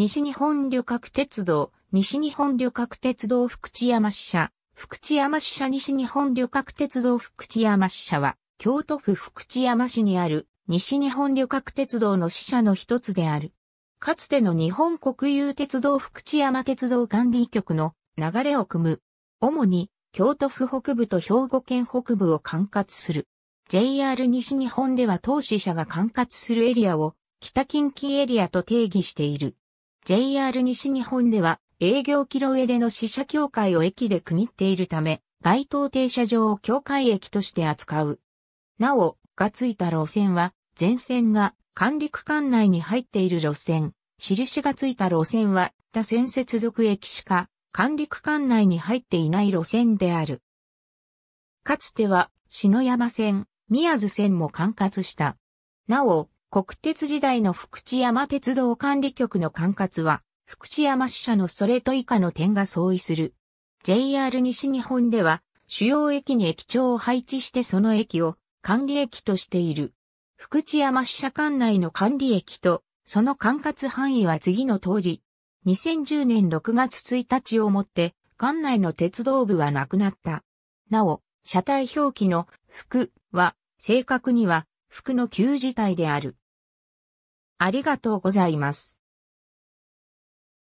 西日本旅客鉄道、西日本旅客鉄道福知山支社、福知山支社西日本旅客鉄道福知山支社は、京都府福知山市にある西日本旅客鉄道の支社の一つである。かつての日本国有鉄道福知山鉄道管理局の流れを組む。主に京都府北部と兵庫県北部を管轄する。JR 西日本では当支社が管轄するエリアを北近畿エリアと定義している。JR 西日本では営業キロ上での支社協会を駅で区切っているため、街頭停車場を協会駅として扱う。なお、がついた路線は、全線が管理区間内に入っている路線、印がついた路線は他線接続駅しか管理区間内に入っていない路線である。かつては、篠山線、宮津線も管轄した。なお、国鉄時代の福知山鉄道管理局の管轄は、福知山支社のそれと以下の点が相違する。JR 西日本では、主要駅に駅長を配置してその駅を管理駅としている。福知山支社管内の管理駅と、その管轄範囲は次の通り。2010年6月1日をもって、管内の鉄道部はなくなった。なお、車体表記の福は、正確には服の旧字体である。ありがとうございます。